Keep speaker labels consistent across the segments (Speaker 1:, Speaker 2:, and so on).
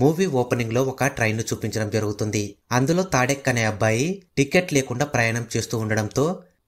Speaker 1: movie ఓపెనింగ్లో ఒక ట్రైన్ను చూపించడం జరుగుతుంది అందులో తాడెక్ అనే అబ్బాయి టికెట్ లేకుండా ప్రయాణం చేస్తూ ఉండడంతో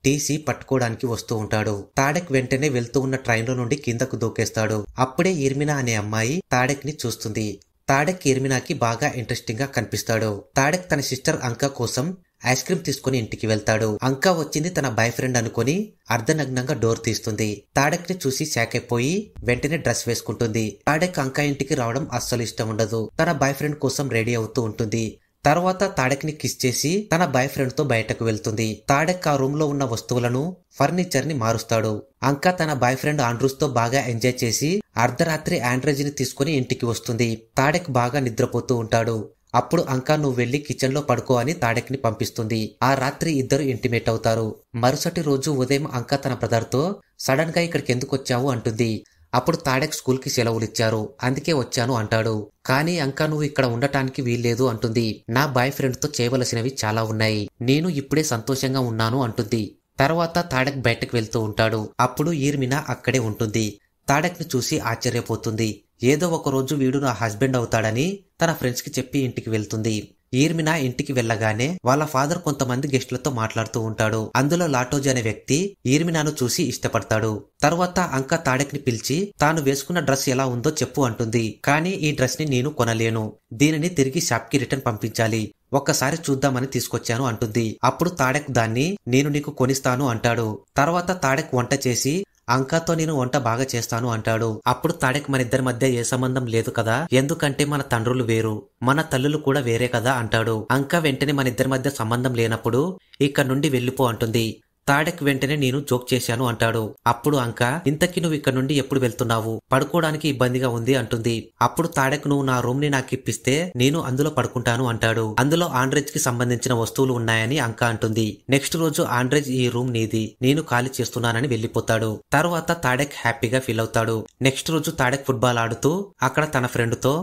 Speaker 1: టీసీ పట్టుకోవడానికి వస్తూ ఉంటాడు తాడెక్ వెంటనే వెళ్తూ ఉన్న లో నుండి కిందకు దూకేస్తాడు అప్పుడే ఇర్మినా అనే అమ్మాయి తాడెక్ ని చూస్తుంది తాడెక్ ఇర్మినాకి బాగా ఇంట్రెస్టింగ్ గా కనిపిస్తాడు తాడెక్ తన సిస్టర్ అంక కోసం ఐస్ క్రీమ్ తీసుకుని ఇంటికి వెళ్తాడు అంకా వచ్చింది తన బాయ్ ఫ్రెండ్ అనుకుని అర్ధనగ్నంగా డోర్ తీస్తుంది తాడక్ ని చూసి అయిపోయి వెంటనే డ్రెస్ వేసుకుంటుంది తాడక్ అంకా ఇంటికి రావడం అస్సలు ఇష్టం ఉండదు తన బాయ్ ఫ్రెండ్ కోసం రెడీ అవుతూ ఉంటుంది తర్వాత తాడక్ ని కిస్ చేసి తన బాయ్ ఫ్రెండ్ తో బయటకు వెళ్తుంది తాడక్ ఆ రూమ్ లో ఉన్న వస్తువులను ఫర్నిచర్ ని మారుస్తాడు అంకా తన బాయ్ ఫ్రెండ్ ఆండ్రూస్ తో బాగా ఎంజాయ్ చేసి అర్ధరాత్రి ఆండ్రేజ్ ని తీసుకుని ఇంటికి వస్తుంది తాడక్ బాగా నిద్రపోతూ ఉంటాడు అప్పుడు అంక నువ్వు వెళ్లి కిచెన్లో పడుకో అని తాడెక్ని పంపిస్తుంది ఆ రాత్రి ఇద్దరు ఇంటిమేట్ అవుతారు మరుసటి రోజు ఉదయం అంక తన బ్రదర్తో సడన్ గా ఇక్కడికి ఎందుకు వచ్చావు అంటుంది అప్పుడు తాడక్ స్కూల్కి సెలవులిచ్చారు అందుకే వచ్చాను అంటాడు కానీ అంక నువ్వు ఇక్కడ ఉండటానికి వీల్లేదు అంటుంది నా బాయ్ ఫ్రెండ్తో చేయవలసినవి చాలా ఉన్నాయి నేను ఇప్పుడే సంతోషంగా ఉన్నాను అంటుంది తర్వాత తాడక్ బయటకు వెళ్తూ ఉంటాడు అప్పుడు ఈర్మినా అక్కడే ఉంటుంది తాడక్ని చూసి ఆశ్చర్యపోతుంది ఏదో ఒక రోజు వీడు నా హస్బెండ్ అవుతాడని తన ఫ్రెండ్స్కి చెప్పి ఇంటికి వెళ్తుంది ఈర్మినా ఇంటికి వెళ్ళగానే వాళ్ళ ఫాదర్ కొంతమంది గెస్ట్లతో మాట్లాడుతూ ఉంటాడు అందులో లాటోజీ అనే వ్యక్తి ఈర్మినాను చూసి ఇష్టపడతాడు తర్వాత అంక తాడెక్ని పిలిచి తాను వేసుకున్న డ్రెస్ ఎలా ఉందో చెప్పు అంటుంది కానీ ఈ డ్రెస్ ని నేను కొనలేను దీనిని తిరిగి షాప్ కి రిటర్న్ పంపించాలి ఒక్కసారి చూద్దామని తీసుకొచ్చాను అంటుంది అప్పుడు తాడెక్ దాన్ని నేను నీకు కొనిస్తాను అంటాడు తర్వాత తాడెక్ వంట చేసి అంకాతో నేను వంట బాగా చేస్తాను అంటాడు అప్పుడు తాడేక్ మన ఇద్దరి మధ్య ఏ సంబంధం లేదు కదా ఎందుకంటే మన తండ్రులు వేరు మన తల్లులు కూడా వేరే కదా అంటాడు అంక వెంటనే మన ఇద్దరి మధ్య సంబంధం లేనప్పుడు ఇక్కడ నుండి వెళ్లిపో అంటుంది తాడెక్ వెంటనే నేను జోక్ చేశాను అంటాడు అప్పుడు అంక ఇంతకి నువ్వు ఇక్కడ నుండి ఎప్పుడు వెళ్తున్నావు పడుకోవడానికి ఇబ్బందిగా ఉంది అంటుంది అప్పుడు తాడెక్ నువ్వు నా రూమ్ ని నాకు ఇప్పిస్తే నేను అందులో పడుకుంటాను అంటాడు అందులో ఆండ్రేజ్ కి సంబంధించిన వస్తువులు ఉన్నాయని అంక అంటుంది నెక్స్ట్ రోజు ఆండ్రేజ్ ఈ రూమ్ నీది నేను ఖాళీ చేస్తున్నానని వెళ్లిపోతాడు తర్వాత తాడెక్ హ్యాపీగా ఫీల్ అవుతాడు నెక్స్ట్ రోజు తాడెక్ ఫుట్బాల్ ఆడుతూ అక్కడ తన ఫ్రెండ్తో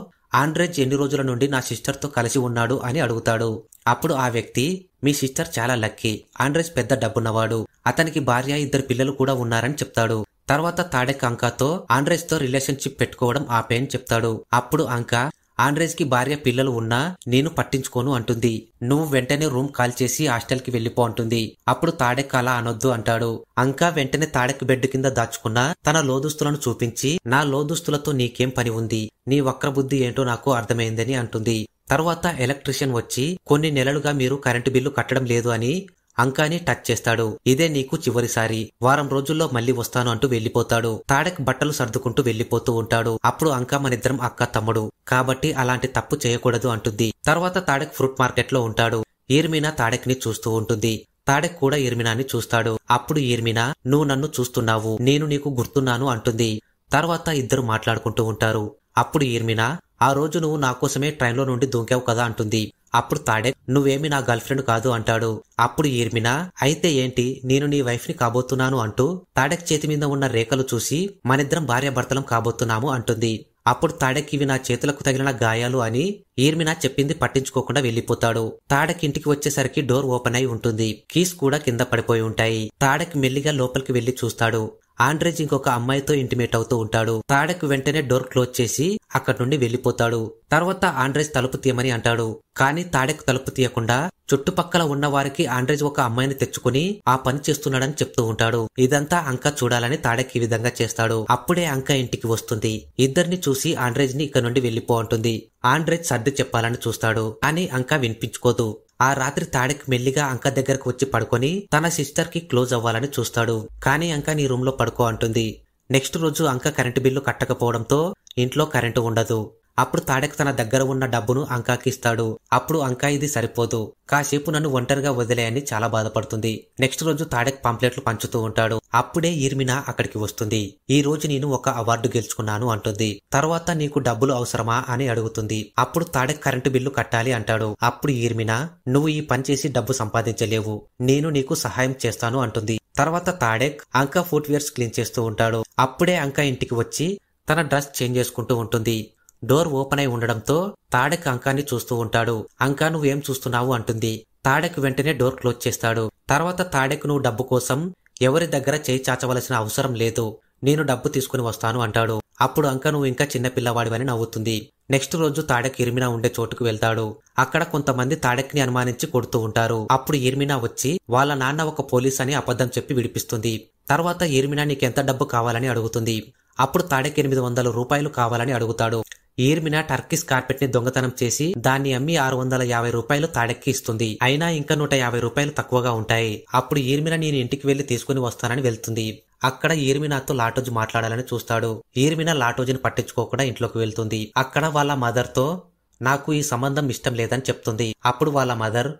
Speaker 1: ఆండ్రేజ్ ఎన్ని రోజుల నుండి నా సిస్టర్తో కలిసి ఉన్నాడు అని అడుగుతాడు అప్పుడు ఆ వ్యక్తి మీ సిస్టర్ చాలా లక్కీ ఆండ్రెస్ పెద్ద డబ్బున్నవాడు అతనికి భార్య ఇద్దరు పిల్లలు కూడా ఉన్నారని చెప్తాడు తర్వాత తాడెక్ అంకాతో ఆండ్రెస్ తో రిలేషన్షిప్ పెట్టుకోవడం ఆపేయని చెప్తాడు అప్పుడు అంకా ఆండ్రేజ్ కి భార్య పిల్లలు ఉన్నా నేను పట్టించుకోను అంటుంది నువ్వు వెంటనే రూమ్ కాల్ చేసి కి వెళ్లిపో అంటుంది అప్పుడు తాడెక్ అలా అనొద్దు అంటాడు అంకా వెంటనే తాడెక్ బెడ్ కింద దాచుకున్న తన లోదుస్తులను చూపించి నా లోదుస్తులతో నీకేం పని ఉంది నీ వక్రబుద్ధి ఏంటో నాకు అర్థమైందని అంటుంది తర్వాత ఎలక్ట్రిషియన్ వచ్చి కొన్ని నెలలుగా మీరు కరెంటు బిల్లు కట్టడం లేదు అని అంకాని టచ్ చేస్తాడు ఇదే నీకు చివరిసారి వారం రోజుల్లో మళ్ళీ వస్తాను అంటూ వెళ్లిపోతాడు తాడక్ బట్టలు సర్దుకుంటూ వెళ్లిపోతూ ఉంటాడు అప్పుడు అంకా మనిద్దరం అక్క తమ్ముడు కాబట్టి అలాంటి తప్పు చేయకూడదు అంటుంది తర్వాత తాడక్ ఫ్రూట్ మార్కెట్ లో ఉంటాడు ఈర్మినా తాడక్ ని చూస్తూ ఉంటుంది తాడక్ కూడా ఈర్మినాని చూస్తాడు అప్పుడు ఈర్మినా నువ్వు నన్ను చూస్తున్నావు నేను నీకు గుర్తున్నాను అంటుంది తర్వాత ఇద్దరు మాట్లాడుకుంటూ ఉంటారు అప్పుడు ఈర్మినా ఆ రోజు నువ్వు నా కోసమే ట్రైన్లో నుండి దూకావు కదా అంటుంది అప్పుడు తాడే నువ్వేమి నా గర్ల్ ఫ్రెండ్ కాదు అంటాడు అప్పుడు ఈర్మినా అయితే ఏంటి నేను నీ వైఫ్ ని కాబోతున్నాను అంటూ తాడెక్ చేతి మీద ఉన్న రేఖలు చూసి మనిద్దరం భార్యాభర్తలం కాబోతున్నాము అంటుంది అప్పుడు తాడెక్ ఇవి నా చేతులకు తగిలిన గాయాలు అని ఈర్మినా చెప్పింది పట్టించుకోకుండా వెళ్లిపోతాడు తాడెక్ ఇంటికి వచ్చేసరికి డోర్ ఓపెన్ అయి ఉంటుంది కీస్ కూడా కింద పడిపోయి ఉంటాయి తాడెక్ మెల్లిగా లోపలికి వెళ్లి చూస్తాడు ఆండ్రేజ్ ఇంకొక అమ్మాయితో ఇంటిమేట్ అవుతూ ఉంటాడు తాడక్ వెంటనే డోర్ క్లోజ్ చేసి అక్కడి నుండి వెళ్లిపోతాడు తర్వాత ఆండ్రేజ్ తలుపు తీయమని అంటాడు కానీ తాడక్ తలుపు తీయకుండా చుట్టుపక్కల ఉన్న వారికి ఆండ్రేజ్ ఒక అమ్మాయిని తెచ్చుకుని ఆ పని చేస్తున్నాడని చెప్తూ ఉంటాడు ఇదంతా అంక చూడాలని తాడక్ ఈ విధంగా చేస్తాడు అప్పుడే అంక ఇంటికి వస్తుంది ఇద్దరిని చూసి ఆండ్రేజ్ ని ఇక్కడ నుండి వెళ్లిపో అంటుంది ఆండ్రేజ్ సర్ది చెప్పాలని చూస్తాడు అని అంక వినిపించుకోదు ఆ రాత్రి తాడిక్ మెల్లిగా అంక దగ్గరకు వచ్చి పడుకొని తన సిస్టర్కి క్లోజ్ అవ్వాలని చూస్తాడు కానీ అంక నీ లో పడుకో అంటుంది నెక్స్ట్ రోజు అంక కరెంటు బిల్లు కట్టకపోవడంతో ఇంట్లో కరెంటు ఉండదు అప్పుడు తాడక్ తన దగ్గర ఉన్న డబ్బును అంకాకి ఇస్తాడు అప్పుడు అంకా ఇది సరిపోదు కాసేపు నన్ను ఒంటరిగా వదిలేయని చాలా బాధపడుతుంది నెక్స్ట్ రోజు తాడక్ పంప్లెట్లు పంచుతూ ఉంటాడు అప్పుడే ఈర్మినా అక్కడికి వస్తుంది ఈ రోజు నేను ఒక అవార్డు గెలుచుకున్నాను అంటుంది తర్వాత నీకు డబ్బులు అవసరమా అని అడుగుతుంది అప్పుడు తాడక్ కరెంటు బిల్లు కట్టాలి అంటాడు అప్పుడు ఇర్మినా నువ్వు ఈ పని చేసి డబ్బు సంపాదించలేవు నేను నీకు సహాయం చేస్తాను అంటుంది తర్వాత తాడెక్ అంకా ఫుట్వేర్స్ క్లీన్ చేస్తూ ఉంటాడు అప్పుడే అంకా ఇంటికి వచ్చి తన డ్రెస్ చేంజ్ చేసుకుంటూ ఉంటుంది డోర్ ఓపెన్ అయి ఉండడంతో తాడక్ అంకాన్ని చూస్తూ ఉంటాడు అంకా నువ్వేం చూస్తున్నావు అంటుంది తాడక్ వెంటనే డోర్ క్లోజ్ చేస్తాడు తర్వాత తాడక్ నువ్వు డబ్బు కోసం ఎవరి దగ్గర చేయి చాచవలసిన అవసరం లేదు నేను డబ్బు తీసుకుని వస్తాను అంటాడు అప్పుడు అంక నువ్వు ఇంకా చిన్న పిల్లవాడివని నవ్వుతుంది నెక్స్ట్ రోజు తాడక్ ఇర్మినా ఉండే చోటుకు వెళ్తాడు అక్కడ కొంతమంది ని అనుమానించి కొడుతూ ఉంటారు అప్పుడు ఇర్మినా వచ్చి వాళ్ళ నాన్న ఒక పోలీస్ అని అబద్ధం చెప్పి విడిపిస్తుంది తర్వాత ఇర్మినా నీకెంత డబ్బు కావాలని అడుగుతుంది అప్పుడు తాడక్ ఎనిమిది వందల రూపాయలు కావాలని అడుగుతాడు ఈర్మినా టర్కిస్ కార్పెట్ ని దొంగతనం చేసి దాన్ని అమ్మి ఆరు వందల యాభై రూపాయలు తాడెక్కి ఇస్తుంది అయినా ఇంకా నూట యాభై రూపాయలు తక్కువగా ఉంటాయి అప్పుడు ఈర్మినా నేను ఇంటికి వెళ్లి తీసుకుని వస్తానని వెళ్తుంది అక్కడ ఈర్మినాతో లాటోజ్ మాట్లాడాలని చూస్తాడు ఈర్మినా లాటోజ్ని పట్టించుకోకుండా ఇంట్లోకి వెళ్తుంది అక్కడ వాళ్ళ మదర్తో నాకు ఈ సంబంధం ఇష్టం లేదని చెప్తుంది అప్పుడు వాళ్ళ మదర్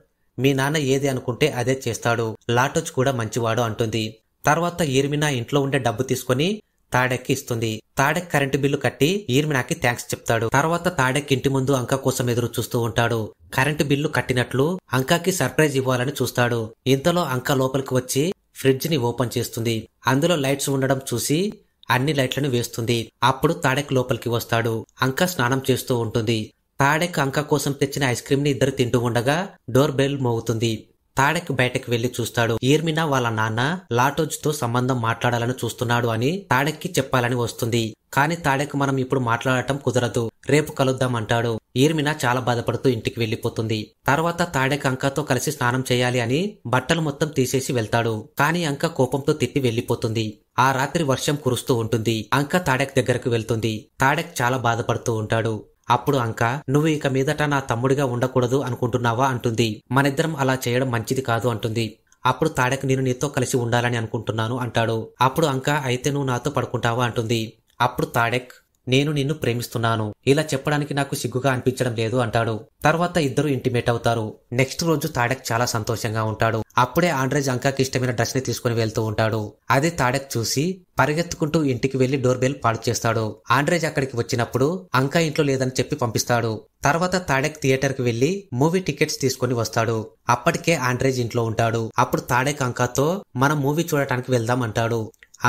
Speaker 1: మీ నాన్న ఏది అనుకుంటే అదే చేస్తాడు లాటోజ్ కూడా మంచివాడు అంటుంది తర్వాత ఈర్మినా ఇంట్లో ఉండే డబ్బు తీసుకుని తాడెక్కి ఇస్తుంది తాడెక్ కరెంటు బిల్లు కట్టి ఈర్మినాకి థ్యాంక్స్ చెప్తాడు తర్వాత తాడెక్ ఇంటి ముందు అంక కోసం ఎదురు చూస్తూ ఉంటాడు కరెంటు బిల్లు కట్టినట్లు అంకాకి సర్ప్రైజ్ ఇవ్వాలని చూస్తాడు ఇంతలో అంక లోపలికి వచ్చి ఫ్రిడ్జ్ ని ఓపెన్ చేస్తుంది అందులో లైట్స్ ఉండడం చూసి అన్ని లైట్లను వేస్తుంది అప్పుడు తాడెక్ లోపలికి వస్తాడు అంక స్నానం చేస్తూ ఉంటుంది తాడెక్ అంక కోసం తెచ్చిన ఐస్ క్రీమ్ ని ఇద్దరు తింటూ ఉండగా డోర్ బెల్ మోగుతుంది తాడెక్ బయటకు వెళ్లి చూస్తాడు ఈర్మినా వాళ్ళ నాన్న లాటోజ్ తో సంబంధం మాట్లాడాలని చూస్తున్నాడు అని తాడెక్కి చెప్పాలని వస్తుంది కానీ తాడెక్ మనం ఇప్పుడు మాట్లాడటం కుదరదు రేపు కలుద్దాం అంటాడు ఈర్మినా చాలా బాధపడుతూ ఇంటికి వెళ్లిపోతుంది తర్వాత తాడక్ అంకతో కలిసి స్నానం చేయాలి అని బట్టలు మొత్తం తీసేసి వెళ్తాడు కానీ అంక కోపంతో తిట్టి వెళ్లిపోతుంది ఆ రాత్రి వర్షం కురుస్తూ ఉంటుంది అంక తాడక్ దగ్గరకు వెళ్తుంది తాడక్ చాలా బాధపడుతూ ఉంటాడు అప్పుడు అంక నువ్వు ఇక మీదట నా తమ్ముడిగా ఉండకూడదు అనుకుంటున్నావా అంటుంది మనిద్దరం అలా చేయడం మంచిది కాదు అంటుంది అప్పుడు తాడక నేను నీతో కలిసి ఉండాలని అనుకుంటున్నాను అంటాడు అప్పుడు అంక అయితే నువ్వు నాతో పడుకుంటావా అంటుంది అప్పుడు తాడెక్ నేను నిన్ను ప్రేమిస్తున్నాను ఇలా చెప్పడానికి నాకు సిగ్గుగా అనిపించడం లేదు అంటాడు తర్వాత ఇద్దరు ఇంటిమేట్ అవుతారు నెక్స్ట్ రోజు తాడక్ చాలా సంతోషంగా ఉంటాడు అప్పుడే ఆండ్రేజ్ అంకాకి ఇష్టమైన డ్రెస్ ని తీసుకుని వెళ్తూ ఉంటాడు అదే తాడక్ చూసి పరిగెత్తుకుంటూ ఇంటికి వెళ్లి డోర్ బెల్ పాడు చేస్తాడు ఆండ్రేజ్ అక్కడికి వచ్చినప్పుడు అంకా ఇంట్లో లేదని చెప్పి పంపిస్తాడు తర్వాత తాడెక్ థియేటర్కి వెళ్లి మూవీ టికెట్స్ తీసుకుని వస్తాడు అప్పటికే ఆండ్రేజ్ ఇంట్లో ఉంటాడు అప్పుడు తాడెక్ అంకాతో మనం మూవీ చూడటానికి వెళ్దాం అంటాడు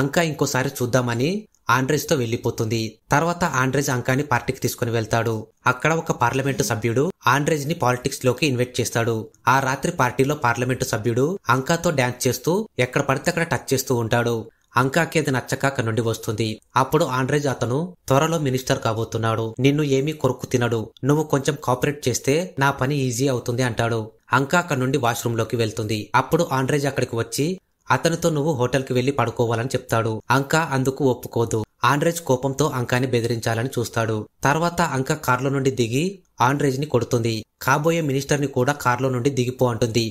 Speaker 1: అంకా ఇంకోసారి చూద్దామని ఆండ్రేజ్తో వెళ్లిపోతుంది తర్వాత ఆండ్రేజ్ అంకాని పార్టీకి తీసుకుని వెళ్తాడు అక్కడ ఒక పార్లమెంటు సభ్యుడు ఆండ్రేజ్ ని పాలిటిక్స్ లోకి ఇన్వైట్ చేస్తాడు ఆ రాత్రి పార్టీలో పార్లమెంటు సభ్యుడు అంకాతో డాన్స్ చేస్తూ ఎక్కడ పడితే అక్కడ టచ్ చేస్తూ ఉంటాడు అంకాకి అది నచ్చక అక్కడ నుండి వస్తుంది అప్పుడు ఆండ్రేజ్ అతను త్వరలో మినిస్టర్ కాబోతున్నాడు నిన్ను ఏమీ కొరుకు తినడు నువ్వు కొంచెం కాపరేట్ చేస్తే నా పని ఈజీ అవుతుంది అంటాడు అంకా అక్కడ నుండి వాష్రూమ్ లోకి వెళ్తుంది అప్పుడు ఆండ్రేజ్ అక్కడికి వచ్చి అతనితో నువ్వు హోటల్కి వెళ్లి పడుకోవాలని చెప్తాడు అంకా అందుకు ఒప్పుకోదు ఆండ్రేజ్ కోపంతో అంకాని బెదిరించాలని చూస్తాడు తర్వాత అంక కార్లో నుండి దిగి ఆండ్రేజ్ ని కొడుతుంది కాబోయే మినిస్టర్ ని కూడా కార్లో నుండి దిగిపో అంటుంది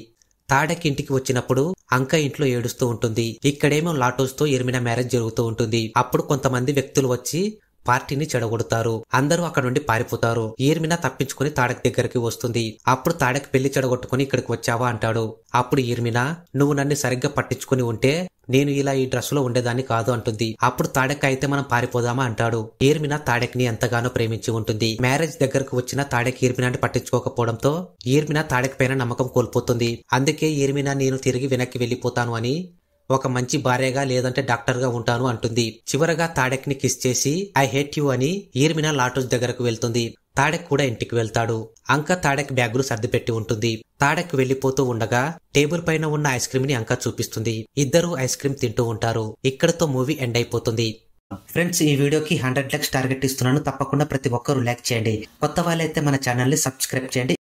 Speaker 1: తాడక్ ఇంటికి వచ్చినప్పుడు అంక ఇంట్లో ఏడుస్తూ ఉంటుంది ఇక్కడేమో లాటోస్తో ఎరిమిన మ్యారేజ్ జరుగుతూ ఉంటుంది అప్పుడు కొంతమంది వ్యక్తులు వచ్చి పార్టీని చెడగొడతారు అందరూ అక్కడ నుండి పారిపోతారు ఈర్మినా తప్పించుకుని తాడక్ దగ్గరికి వస్తుంది అప్పుడు తాడక్ పెళ్లి చెడగొట్టుకుని ఇక్కడికి వచ్చావా అంటాడు అప్పుడు ఈర్మినా నువ్వు నన్ను సరిగ్గా పట్టించుకుని ఉంటే నేను ఇలా ఈ డ్రెస్సులో ఉండేదాన్ని కాదు అంటుంది అప్పుడు తాడక్ అయితే మనం పారిపోదామా అంటాడు ఈర్మిన తాడెక్ని ఎంతగానో ప్రేమించి ఉంటుంది మ్యారేజ్ దగ్గరకు వచ్చిన తాడక్ ఈర్మినాన్ని పట్టించుకోకపోవడంతో ఈర్మిన తాడెక్ పైన నమ్మకం కోల్పోతుంది అందుకే ఈర్మిన నేను తిరిగి వెనక్కి వెళ్ళిపోతాను అని ఒక మంచి భార్యగా లేదంటే డాక్టర్గా ఉంటాను అంటుంది చివరగా తాడెక్ని కిస్ చేసి ఐ హేట్ యూ అని ఈర్మినా లాటోస్ దగ్గరకు వెళ్తుంది తాడెక్ కూడా ఇంటికి వెళ్తాడు అంక తాడెక్ బ్యాగులు సర్దిపెట్టి ఉంటుంది తాడెక్ వెళ్లిపోతూ ఉండగా టేబుల్ పైన ఉన్న ఐస్ క్రీమ్ ని అంక చూపిస్తుంది ఇద్దరు ఐస్ క్రీమ్ తింటూ ఉంటారు ఇక్కడతో మూవీ ఎండ్ అయిపోతుంది ఫ్రెండ్స్ ఈ వీడియోకి హండ్రెడ్ లెక్స్ టార్గెట్ ఇస్తున్నాను తప్పకుండా ప్రతి ఒక్కరు లైక్ చేయండి కొత్త వాళ్ళైతే మన ఛానల్ని సబ్స్క్రైబ్ చేయండి